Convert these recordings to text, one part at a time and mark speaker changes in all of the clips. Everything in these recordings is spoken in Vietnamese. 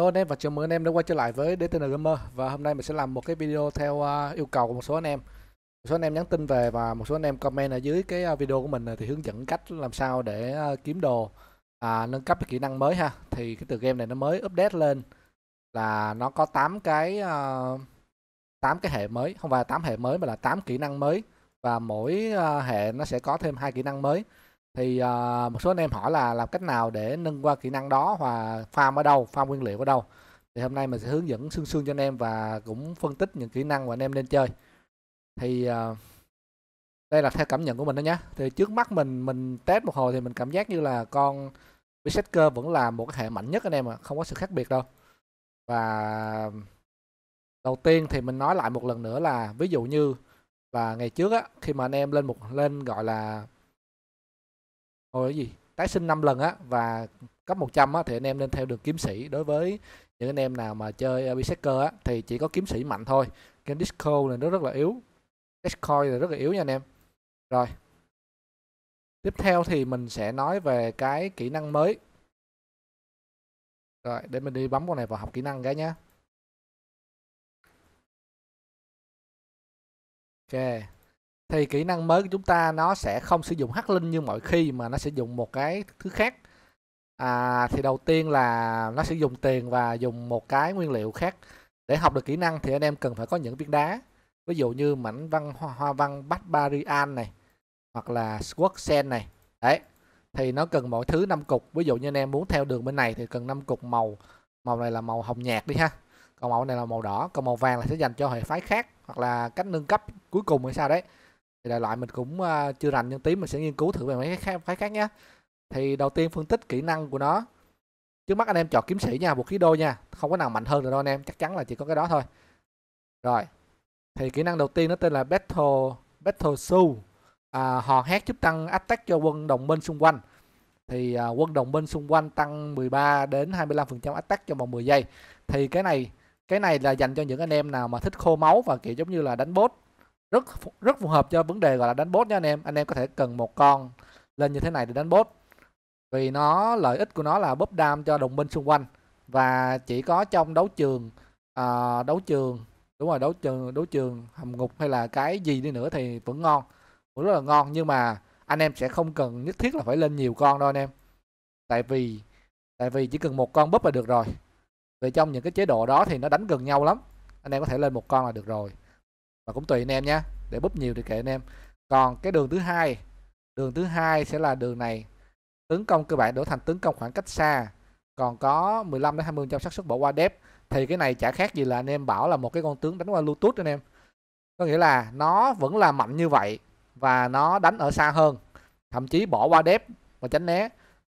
Speaker 1: Hello anh em và chào mừng anh em đã quay trở lại với DTN Gamer và hôm nay mình sẽ làm một cái video theo à, yêu cầu của một số anh em một số anh em nhắn tin về và một số anh em comment ở dưới cái à, video của mình thì hướng dẫn cách làm sao để à, kiếm đồ à, nâng cấp cái kỹ năng mới ha thì cái từ game này nó mới update lên là nó có 8 cái uh, 8 cái hệ mới không phải 8 hệ mới mà là 8 kỹ năng mới và mỗi uh, hệ nó sẽ có thêm hai kỹ năng mới thì uh, một số anh em hỏi là làm cách nào để nâng qua kỹ năng đó và farm ở đâu farm nguyên liệu ở đâu thì hôm nay mình sẽ hướng dẫn xương xương cho anh em và cũng phân tích những kỹ năng mà anh em nên chơi thì uh, đây là theo cảm nhận của mình đó nhé thì trước mắt mình mình test một hồi thì mình cảm giác như là con Berserker vẫn là một cái hệ mạnh nhất anh em ạ à. không có sự khác biệt đâu và đầu tiên thì mình nói lại một lần nữa là ví dụ như là ngày trước á khi mà anh em lên một lên gọi là hồi cái gì? Tái sinh 5 lần á và cấp 100 á thì anh em nên theo đường kiếm sĩ đối với những anh em nào mà chơi ờ, Berserker á thì chỉ có kiếm sĩ mạnh thôi. Game Disco này nó rất là yếu. Discord là rất là yếu nha anh em. Rồi. Tiếp theo thì mình sẽ nói về cái kỹ năng mới. Rồi, để mình đi bấm con này vào học kỹ năng cái nhé. Ok thì kỹ năng mới của chúng ta nó sẽ không sử dụng hắc linh như mọi khi mà nó sử dụng một cái thứ khác à, thì đầu tiên là nó sử dụng tiền và dùng một cái nguyên liệu khác để học được kỹ năng thì anh em cần phải có những viên đá ví dụ như mảnh văn hoa, hoa văn barian này hoặc là Squat Sen này đấy thì nó cần mọi thứ năm cục ví dụ như anh em muốn theo đường bên này thì cần năm cục màu màu này là màu hồng nhạt đi ha còn màu này là màu đỏ còn màu vàng là sẽ dành cho hệ phái khác hoặc là cách nâng cấp cuối cùng hay sao đấy thì đại loại mình cũng uh, chưa rành nhưng tí mình sẽ nghiên cứu thử về mấy cái khác, khác nhé thì đầu tiên phân tích kỹ năng của nó trước mắt anh em chọn kiếm sĩ nha một khí đôi nha không có nào mạnh hơn được đâu anh em chắc chắn là chỉ có cái đó thôi rồi thì kỹ năng đầu tiên nó tên là battle battle su à, hò hét giúp tăng attack cho quân đồng minh xung quanh thì à, quân đồng minh xung quanh tăng 13 đến 25 phần trăm attack trong vòng 10 giây thì cái này cái này là dành cho những anh em nào mà thích khô máu và kiểu giống như là đánh bốt rất rất phù hợp cho vấn đề gọi là đánh bot nha anh em anh em có thể cần một con lên như thế này để đánh bot vì nó lợi ích của nó là bóp đam cho đồng minh xung quanh và chỉ có trong đấu trường à, đấu trường đúng rồi đấu trường đấu trường hầm ngục hay là cái gì đi nữa thì vẫn ngon vẫn rất là ngon nhưng mà anh em sẽ không cần nhất thiết là phải lên nhiều con đâu anh em tại vì tại vì chỉ cần một con bóp là được rồi vì trong những cái chế độ đó thì nó đánh gần nhau lắm anh em có thể lên một con là được rồi mà cũng tùy anh em nhé để búp nhiều thì kệ anh em còn cái đường thứ hai đường thứ hai sẽ là đường này tấn công cơ bản đổi thành tấn công khoảng cách xa còn có 15 đến 20 trăm xác suất bỏ qua đép thì cái này chả khác gì là anh em bảo là một cái con tướng đánh qua Bluetooth anh em có nghĩa là nó vẫn là mạnh như vậy và nó đánh ở xa hơn thậm chí bỏ qua đép và tránh né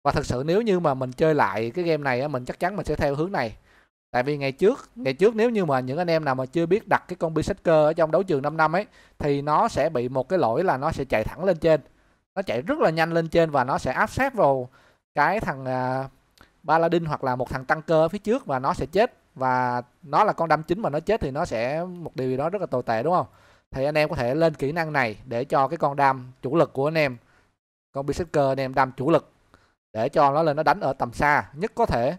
Speaker 1: và thật sự nếu như mà mình chơi lại cái game này mình chắc chắn mình sẽ theo hướng này tại vì ngày trước ừ. ngày trước nếu như mà những anh em nào mà chưa biết đặt cái con bi cơ ở trong đấu trường 5 năm ấy thì nó sẽ bị một cái lỗi là nó sẽ chạy thẳng lên trên nó chạy rất là nhanh lên trên và nó sẽ áp sát vào cái thằng uh, Paladin hoặc là một thằng tăng cơ phía trước và nó sẽ chết và nó là con đâm chính mà nó chết thì nó sẽ một điều gì đó rất là tồi tệ đúng không thì anh em có thể lên kỹ năng này để cho cái con đam chủ lực của anh em con berserker anh em đam chủ lực để cho nó lên nó đánh ở tầm xa nhất có thể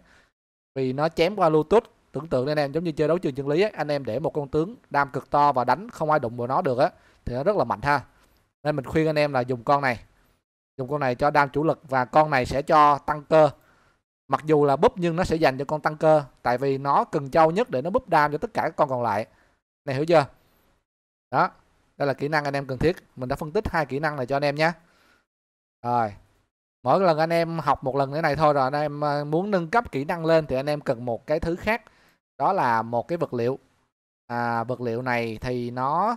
Speaker 1: vì nó chém qua Bluetooth tưởng tượng anh em giống như chơi đấu trường chân lý ấy, anh em để một con tướng đam cực to và đánh không ai đụng vào nó được á thì nó rất là mạnh ha nên mình khuyên anh em là dùng con này dùng con này cho đam chủ lực và con này sẽ cho tăng cơ mặc dù là búp nhưng nó sẽ dành cho con tăng cơ tại vì nó cần trâu nhất để nó búp đam cho tất cả các con còn lại này hiểu chưa đó đây là kỹ năng anh em cần thiết mình đã phân tích hai kỹ năng này cho anh em nhé rồi mỗi lần anh em học một lần thế này thôi rồi anh em ờ, muốn nâng cấp kỹ năng lên thì anh em cần một cái thứ khác đó là một cái vật liệu à, vật liệu này thì nó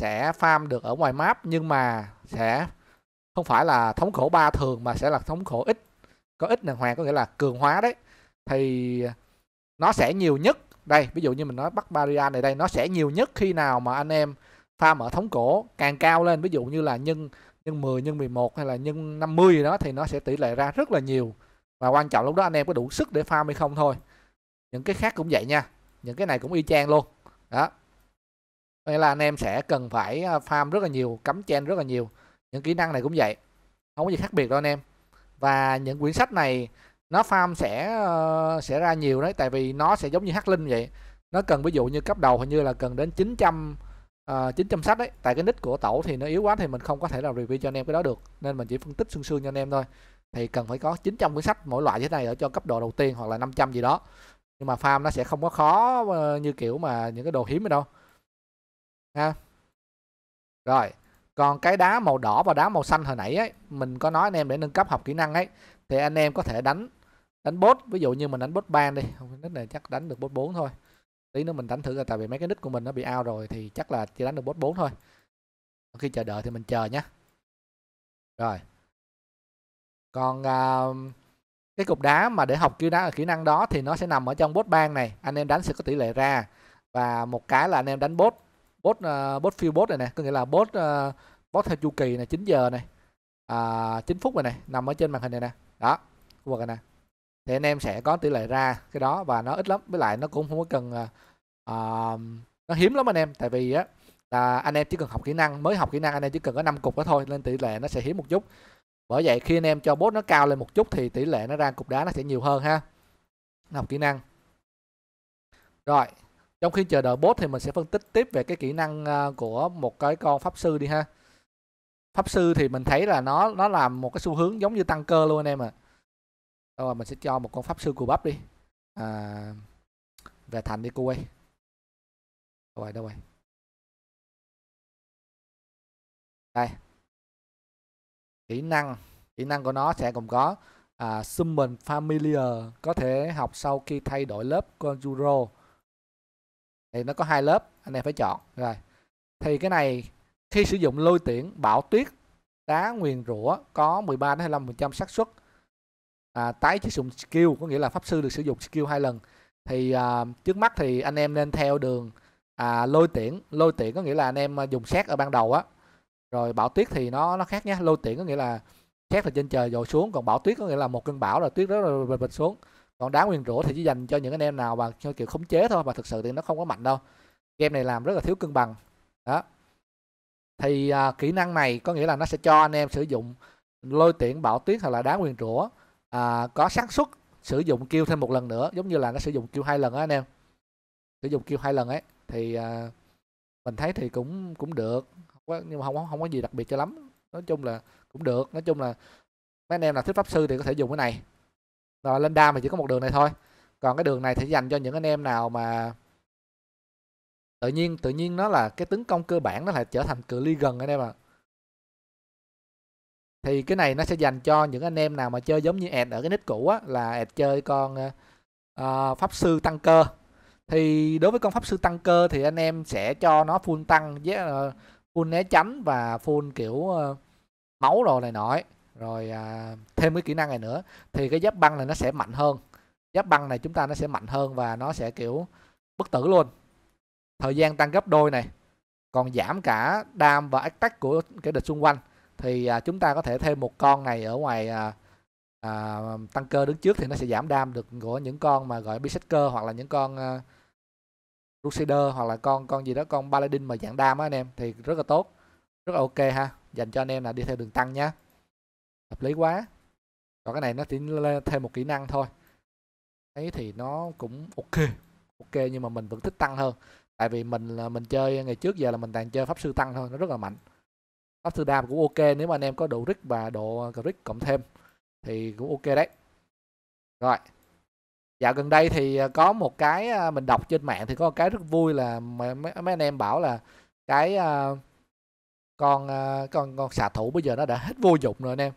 Speaker 1: sẽ farm được ở ngoài map nhưng mà sẽ không phải là thống khổ ba thường mà sẽ là thống khổ ít có ít đàng hoàng có nghĩa là cường hóa đấy thì nó sẽ nhiều nhất đây ví dụ như mình nói bắt barrier này đây nó sẽ nhiều nhất khi nào mà anh em farm ở thống cổ càng cao lên ví dụ như là nhân nhân 10 nhân 11 hay là nhân 50 gì đó thì nó sẽ tỷ lệ ra rất là nhiều và quan trọng lúc đó anh em có đủ sức để farm hay không thôi những cái khác cũng vậy nha những cái này cũng y chang luôn đó vậy là anh em sẽ cần phải à, farm rất là nhiều cắm chen rất là nhiều những kỹ năng này cũng vậy không có gì khác biệt đâu anh em và những quyển sách này nó farm sẽ ờ, sẽ ra nhiều đấy tại vì nó sẽ giống như hắc linh vậy nó cần ví dụ như cấp đầu hình như là cần đến 900 uh, ờ, 900 sách đấy tại cái nick của tẩu thì nó yếu quá thì mình không có thể là review cho anh em cái đó được nên mình chỉ phân tích sương sương cho anh em thôi thì cần phải có 900 quyển sách mỗi loại thế này ở cho cấp độ đầu tiên hoặc là 500 gì đó nhưng mà farm nó sẽ không có khó ờ, như kiểu mà những cái đồ hiếm ở đâu ha rồi còn cái đá màu đỏ và đá màu xanh hồi nãy ấy mình có nói anh em để nâng cấp học kỹ năng ấy thì anh em có thể đánh đánh bot ví dụ như mình đánh bot ban đi không này chắc đánh được bot 4 thôi tí nữa mình đánh thử ra tại vì mấy cái nick của mình nó bị out rồi thì chắc là chỉ đánh được bot 4 thôi khi chờ đợi thì mình chờ nhé rồi còn uh, cái cục đá mà để học kỹ năng kỹ năng đó thì nó sẽ nằm ở trong bot bang này anh em đánh sẽ có tỷ lệ ra và một cái là anh em đánh bot bot uh, bốt phiêu bốt này nè có nghĩa là bot uh, bốt theo chu kỳ này 9 giờ này uh, à, 9 phút này này nằm ở trên màn hình này nè đó khu vực này nè thì anh em sẽ có tỷ lệ ra cái đó và nó ít lắm với lại nó cũng không có cần uh, nó hiếm lắm anh em tại vì á là anh em chỉ cần học kỹ năng mới học kỹ năng anh em chỉ cần có 5 cục đó thôi nên tỷ lệ nó sẽ hiếm một chút bởi vậy khi anh em cho bốt nó cao lên một chút thì tỷ lệ nó ra cục đá nó sẽ nhiều hơn ha học kỹ năng rồi trong khi chờ đợi bot thì mình sẽ phân tích tiếp về cái kỹ năng ờ, của một cái con pháp sư đi ha pháp sư thì mình thấy là nó nó làm một cái xu hướng giống như tăng cơ luôn anh em ạ à rồi mình sẽ cho một con pháp sư cù bắp đi à, về thành đi cô ơi đâu rồi đâu rồi đây kỹ năng kỹ năng của nó sẽ gồm có à, summon familiar có thể học sau khi thay đổi lớp con juro thì nó có hai lớp anh em phải chọn rồi thì cái này khi sử dụng lôi tiễn bão tuyết đá nguyền rủa có 13 đến 25 phần trăm xác suất à, tái sử dụng skill có nghĩa là pháp sư được sử dụng skill hai lần thì à, trước mắt thì anh em nên theo đường à, lôi tiễn lôi tiễn có nghĩa là anh em à, dùng xét ở ban đầu á rồi bão tuyết thì nó nó khác nhé lôi tiễn có nghĩa là xét là trên trời dội xuống còn bão tuyết có nghĩa là một cơn bão là tuyết rất là bịch bịch xuống còn đá nguyên rủa thì chỉ dành cho những anh em nào mà theo kiểu khống chế thôi mà thực sự thì nó không có mạnh đâu game này làm rất là thiếu cân bằng đó thì à, kỹ năng này có nghĩa là nó sẽ cho anh em sử dụng lôi tiễn bão tuyết hoặc là đá nguyên rủa à, có xác suất sử dụng kêu thêm một lần nữa giống như là nó sử dụng kêu hai lần á anh em sử dụng kêu hai lần ấy thì à, mình thấy thì cũng cũng được không có, nhưng mà không có không có gì đặc biệt cho lắm nói chung là cũng được nói chung là mấy anh em là thuyết pháp sư thì có thể dùng cái này rồi lên đam thì chỉ có một đường này thôi còn cái đường này thì dành cho những anh em nào mà tự nhiên tự nhiên nó là cái tấn công cơ bản nó lại trở thành cự ly gần anh em ạ à thì cái này nó sẽ dành cho những anh em nào mà chơi giống như Ed ở cái nick cũ á là Ed chơi con uh, pháp sư tăng cơ thì đối với con pháp sư tăng cơ thì anh em sẽ cho nó full tăng với uh, full né tránh và full kiểu uh, máu rồi này nọ rồi uh, thêm cái kỹ năng này nữa thì cái giáp băng này nó sẽ mạnh hơn giáp băng này chúng ta nó sẽ mạnh hơn và nó sẽ kiểu bất tử luôn thời gian tăng gấp đôi này còn giảm cả đam và attack của cái địch xung quanh thì à, chúng ta có thể thêm một con này ở ngoài à, à, tăng cơ đứng trước thì nó sẽ giảm đam được của những con mà gọi cơ hoặc là những con à, Crusader hoặc là con con gì đó con Paladin mà dạng đam á anh em thì rất là tốt rất là ok ha dành cho anh em là đi theo đường tăng nhá hợp lý quá còn cái này nó chỉ thêm một kỹ năng thôi ấy thì nó cũng ok ok nhưng mà mình vẫn thích tăng hơn tại vì mình mình chơi ngày trước giờ là mình toàn chơi pháp sư tăng thôi nó rất là mạnh Amsterdam cũng ok nếu mà anh em có độ rig và độ grid ờ, cộng thêm thì cũng ok đấy rồi dạo gần đây thì ờ, có một cái ờ, mình đọc trên mạng thì có một cái rất vui là mấy, mấy anh em bảo là cái con con con xạ thủ bây giờ nó đã hết vô dụng rồi anh em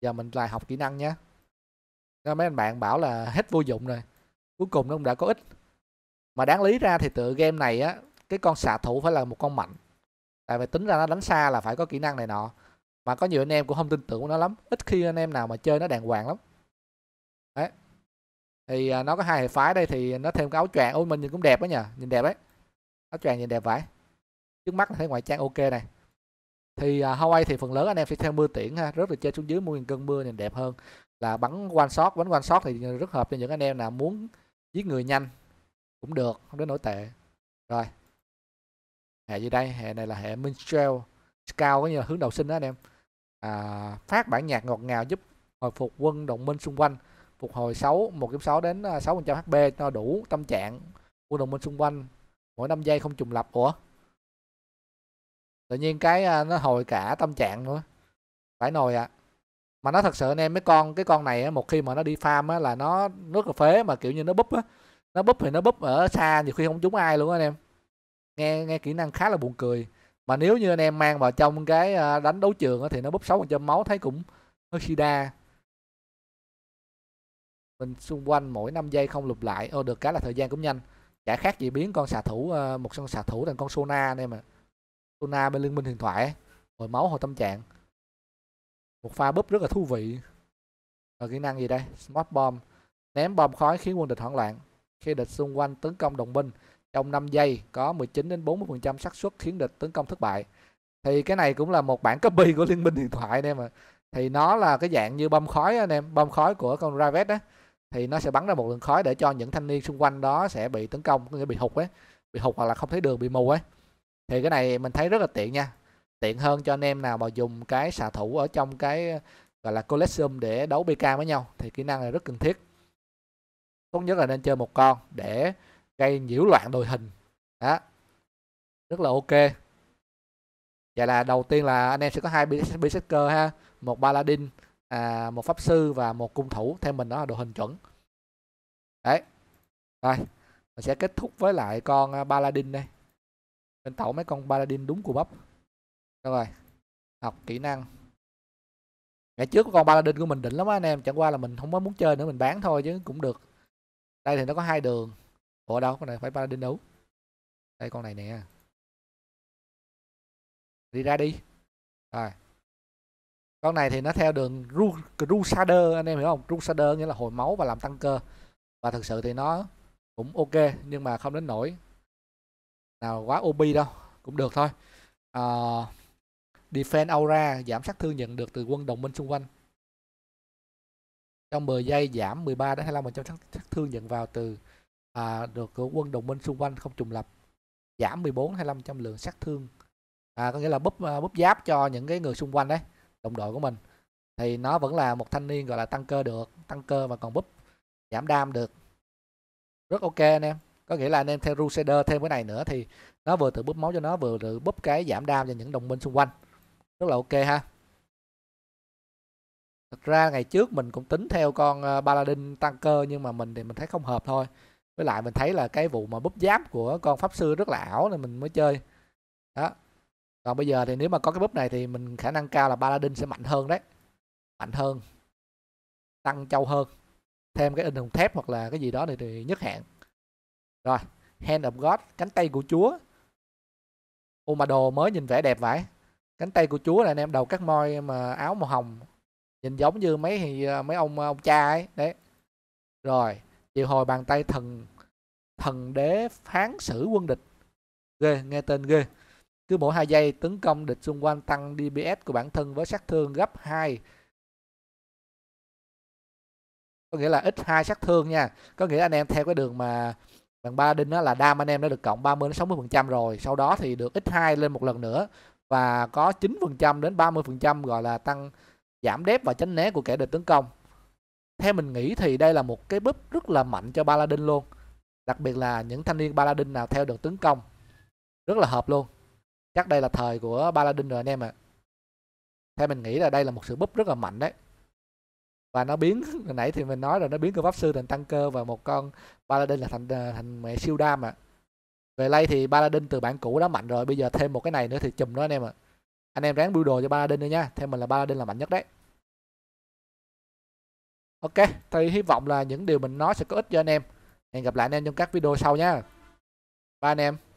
Speaker 1: giờ mình lại học kỹ năng nhé mấy anh bạn bảo là hết vô dụng rồi cuối cùng nó cũng đã có ích mà đáng lý ra thì tựa game này á cái con xạ thủ phải là một con mạnh tại à, vì tính ra nó đánh xa là phải có kỹ năng này nọ mà có nhiều anh em cũng không tin tưởng của nó lắm ít khi anh em nào mà chơi nó đàng hoàng lắm đấy thì à, nó có hai hệ phái đây thì nó thêm cái áo choàng ôi mình nhìn cũng đẹp đó nhờ nhìn đẹp đấy áo choàng nhìn đẹp vậy trước mắt thấy ngoại trang ok này thì à, Hawaii thì phần lớn anh em sẽ theo mưa tiễn ha rất là chơi xuống dưới mua nghìn cơn mưa nhìn đẹp hơn là bắn one shot bắn one shot thì rất hợp cho những anh em nào muốn giết người nhanh cũng được không đến nổi tệ rồi hệ gì đây hệ này là hệ minstrel cao có như là hướng đầu sinh đó anh em à, phát bản nhạc ngọt ngào giúp hồi phục quân đồng minh xung quanh phục hồi 6 1.6 đến 6% à, HP cho đủ tâm trạng quân đồng minh xung quanh mỗi 5 giây không trùng lập ủa tự nhiên cái à, nó hồi cả tâm trạng nữa phải nồi ạ à. mà nó thật sự anh em mấy con cái con này một khi mà nó đi farm á, là nó rất là phế mà kiểu như nó búp á nó búp thì nó búp ở xa nhiều khi không trúng ai luôn anh em nghe nghe kỹ năng khá là buồn cười mà nếu như anh em mang vào trong cái à, đánh đấu trường thì nó búp 6% máu thấy cũng hơi khi mình xung quanh mỗi 5 giây không lục lại ô được cái là thời gian cũng nhanh chả khác gì biến con xạ thủ à, một con xạ thủ thành con sona này mà sona bên lưng minh huyền thoại hồi máu hồi tâm trạng một pha búp rất là thú vị và kỹ năng gì đây smart bomb ném bom khói khiến quân địch hoảng loạn khi địch xung quanh tấn công đồng binh trong 5 giây có 19 đến 40% xác suất khiến địch tấn công thất bại. Thì cái này cũng là một bản copy của Liên minh điện thoại anh em ạ. Thì nó là cái dạng như bom khói anh em, bom khói của con Ravet á thì nó sẽ bắn ra một lượng khói để cho những thanh niên xung quanh đó sẽ bị tấn công, có nghĩa bị hụt ấy, bị hụt hoặc là không thấy đường bị mù ấy. Thì cái này mình thấy rất là tiện nha. Tiện hơn cho anh em nào mà dùng cái xạ thủ ở trong cái gọi là Colosseum để đấu bk với nhau thì kỹ năng này rất cần thiết. Tốt nhất là nên chơi một con để gây nhiễu loạn đội hình đó rất là ok vậy là đầu tiên là anh em sẽ có hai berserker ha một paladin à, một pháp sư và một cung thủ theo mình đó là đội hình chuẩn đấy rồi mình sẽ kết thúc với lại con à, paladin đây mình tẩu mấy con paladin đúng của bắp Đúng rồi học kỹ năng ngày trước con paladin của mình đỉnh lắm á anh em chẳng qua là mình không có muốn chơi nữa mình bán thôi chứ cũng được đây thì nó có hai đường có đâu con này phải paladin đấu đây con này nè đi ra đi rồi con này thì nó theo đường crusader anh em hiểu không crusader nghĩa là hồi máu và làm tăng cơ và thực sự thì nó cũng ok nhưng mà không đến nổi nào quá OP đâu cũng được thôi uh, ờ, defense aura giảm sát thương nhận được từ quân đồng minh xung quanh trong 10 giây giảm 13 đến 25 phần trăm sát thương nhận vào từ à, được quân đồng minh xung quanh không trùng lập giảm 14 25 lượng sát thương à, có nghĩa là búp à, búp giáp cho những cái người xung quanh đấy đồng đội của mình thì nó vẫn là một thanh niên gọi là tăng cơ được tăng cơ và còn búp giảm đam được rất ok anh em có nghĩa là anh em theo Crusader thêm cái này nữa thì nó vừa tự búp máu cho nó vừa tự búp cái giảm đam cho những đồng minh xung quanh rất là ok ha thực ra ngày trước mình cũng tính theo con à, Paladin tăng cơ nhưng mà mình thì mình thấy không hợp thôi với lại mình thấy là cái vụ mà búp giáp của con pháp sư rất là ảo nên mình mới chơi đó còn bây giờ thì nếu mà có cái búp này thì mình khả năng cao là paladin sẽ mạnh hơn đấy mạnh hơn tăng châu hơn thêm cái in hồng thép hoặc là cái gì đó này thì nhất hạn rồi hand of god cánh tay của chúa ô mà đồ mới nhìn vẻ đẹp vậy cánh tay của chúa là anh em đầu các môi mà áo màu hồng nhìn giống như mấy ờ, mấy ông ờ, ông cha ấy đấy rồi triệu hồi bàn tay thần thần đế phán xử quân địch ghê nghe tên ghê cứ mỗi hai giây tấn công địch xung quanh tăng DPS của bản thân với sát thương gấp 2 có nghĩa là ít hai sát thương nha có nghĩa anh em theo cái đường mà bằng ba đinh đó là đam anh em đã được cộng 30 đến 60 phần trăm rồi sau đó thì được ít hai lên một lần nữa và có 9 phần trăm đến 30 phần trăm gọi là tăng giảm đép và tránh né của kẻ địch tấn công theo mình nghĩ thì đây là một cái búp rất là mạnh cho Paladin luôn đặc biệt là những thanh niên Paladin nào theo được tấn công rất là hợp luôn chắc đây là thời của Paladin rồi anh em ạ à. theo mình nghĩ là đây là một sự búp rất là mạnh đấy và nó biến hồi nãy thì mình nói rồi nó biến cơ pháp sư thành tăng cơ và một con Paladin là thành ờ, thành mẹ siêu đam ạ à. về lay thì Paladin từ bản cũ đã mạnh rồi bây giờ thêm một cái này nữa thì chùm đó anh em ạ à. anh em ráng build đồ cho Paladin nữa nha theo mình là Paladin là mạnh nhất đấy ok thì hy vọng là những điều mình nói sẽ có ích cho anh em hẹn gặp lại anh em trong các video sau nha Bye anh em